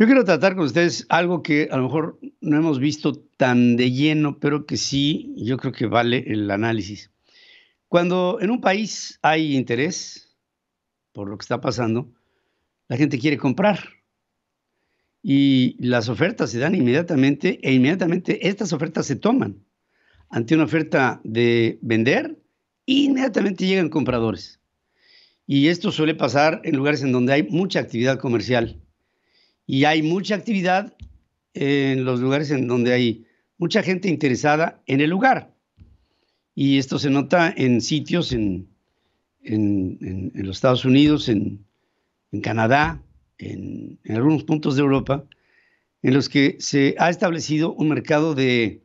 Yo quiero tratar con ustedes algo que a lo mejor no hemos visto tan de lleno, pero que sí, yo creo que vale el análisis. Cuando en un país hay interés por lo que está pasando, la gente quiere comprar y las ofertas se dan inmediatamente e inmediatamente estas ofertas se toman. Ante una oferta de vender, inmediatamente llegan compradores. Y esto suele pasar en lugares en donde hay mucha actividad comercial y hay mucha actividad en los lugares en donde hay mucha gente interesada en el lugar. Y esto se nota en sitios en, los Estados Unidos, en, Canadá, en, algunos puntos de Europa, en los que se ha establecido un mercado de,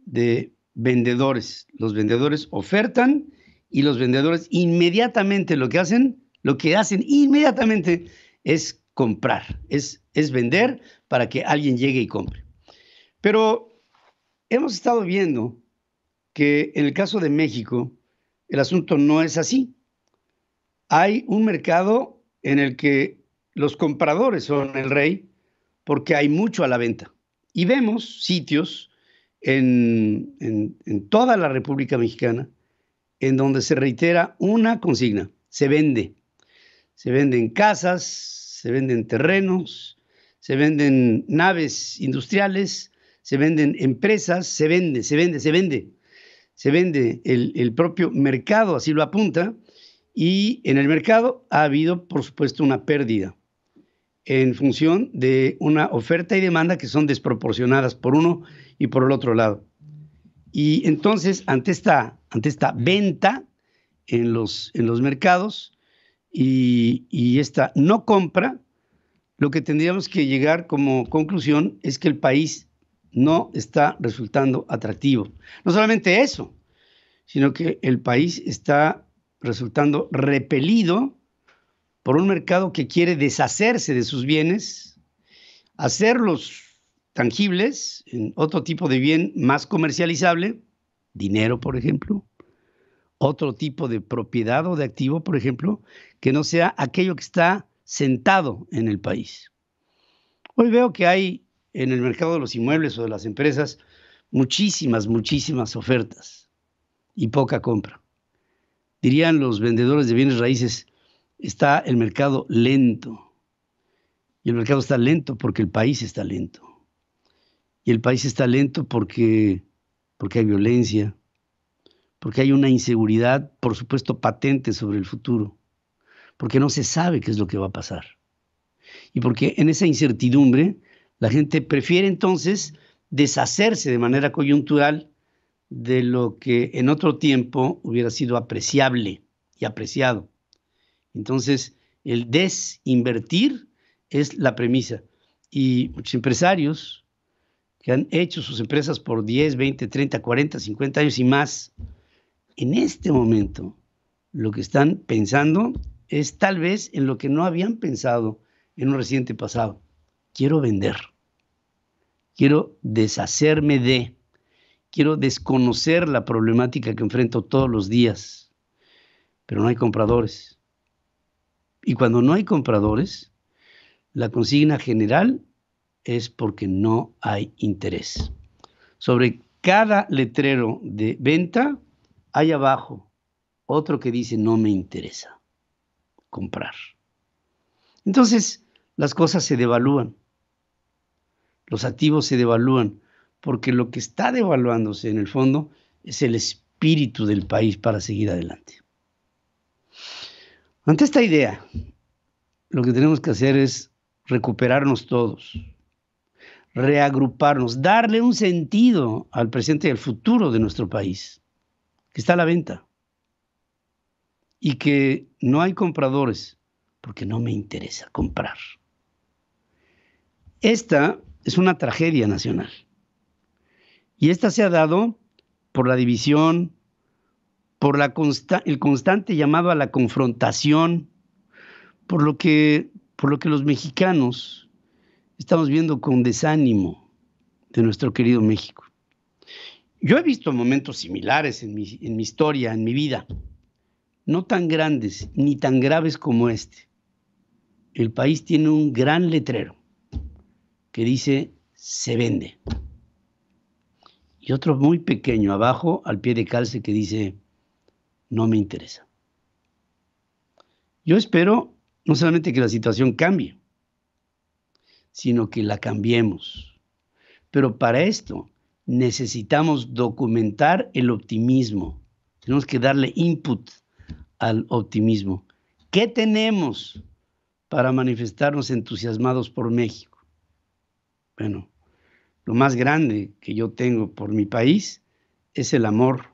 de vendedores. Los vendedores ofertan y los vendedores inmediatamente lo que hacen, lo que hacen inmediatamente es comprar, es, es vender para que alguien llegue y compre. Pero hemos estado viendo que en el caso de México el asunto no es así. Hay un mercado en el que los compradores son el rey porque hay mucho a la venta. Y vemos sitios en, toda la República Mexicana en donde se reitera una consigna, se vende. Se venden casas, se venden terrenos, se venden naves industriales, se venden empresas, se vende, se vende, se vende. Se vende el, el propio mercado, así lo apunta, y en el mercado ha habido, por supuesto, una pérdida en función de una oferta y demanda que son desproporcionadas por uno y por el otro lado. Y entonces, ante esta, ante esta venta en los, en los mercados, y, esta no compra, lo que tendríamos que llegar como conclusión es que el país no está resultando atractivo. No solamente eso, sino que el país está resultando repelido por un mercado que quiere deshacerse de sus bienes, hacerlos tangibles en otro tipo de bien más comercializable, dinero, por ejemplo, otro tipo de propiedad o de activo, por ejemplo, que no sea aquello que está sentado en el país. Hoy veo que hay en el mercado de los inmuebles o de las empresas muchísimas, muchísimas ofertas y poca compra. Dirían los vendedores de bienes raíces, está el mercado lento. Y el mercado está lento porque el país está lento. Y el país está lento porque, porque hay violencia, porque hay una inseguridad, por supuesto, patente sobre el futuro, porque no se sabe qué es lo que va a pasar. Y porque en esa incertidumbre la gente prefiere entonces deshacerse de manera coyuntural de lo que en otro tiempo hubiera sido apreciable y apreciado. Entonces, el desinvertir es la premisa. Y muchos empresarios que han hecho sus empresas por 10, 20, 30, 40, 50 años y más, en este momento lo que están pensando es tal vez en lo que no habían pensado en un reciente pasado. Quiero vender, quiero deshacerme de, quiero desconocer la problemática que enfrento todos los días, pero no hay compradores. Y cuando no hay compradores, la consigna general es porque no hay interés. Sobre cada letrero de venta hay abajo otro que dice no me interesa comprar. Entonces las cosas se devalúan, los activos se devalúan, porque lo que está devaluándose en el fondo es el espíritu del país para seguir adelante. Ante esta idea, lo que tenemos que hacer es recuperarnos todos, reagruparnos, darle un sentido al presente y al futuro de nuestro país que está a la venta y que no hay compradores porque no me interesa comprar. Esta es una tragedia nacional y esta se ha dado por la división, por la el constante llamado a la confrontación, por lo que, por lo que los mexicanos estamos viendo con desánimo de nuestro querido México. Yo he visto momentos similares en mi, historia, en mi vida, no tan grandes ni tan graves como este. El país tiene un gran letrero que dice se vende. Y otro muy pequeño abajo al pie de calce que dice no me interesa. Yo espero no solamente que la situación cambie, sino que la cambiemos. Pero para esto necesitamos documentar el optimismo. Tenemos que darle input al optimismo. ¿Qué tenemos para manifestarnos entusiasmados por México? Bueno, lo más grande que yo tengo por mi país es el amor.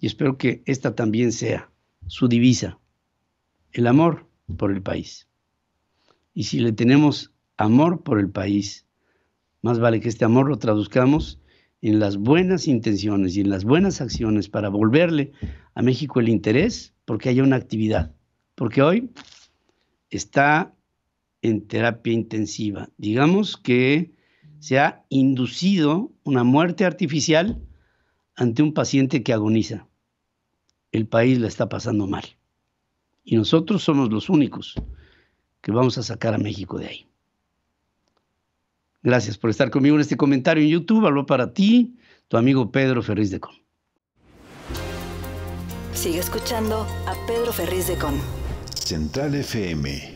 Y espero que esta también sea su divisa, el amor por el país. Y si le tenemos amor por el país, más vale que este amor lo traduzcamos en las buenas intenciones y en las buenas acciones para volverle a México el interés porque haya una actividad. Porque hoy está en terapia intensiva. Digamos que se ha inducido una muerte artificial ante un paciente que agoniza. El país la está pasando mal. Y nosotros somos los únicos que vamos a sacar a México de ahí. Gracias por estar conmigo en este comentario en YouTube. Habló para ti tu amigo Pedro Ferriz de Con. Sigue escuchando a Pedro Ferriz de Con. Central FM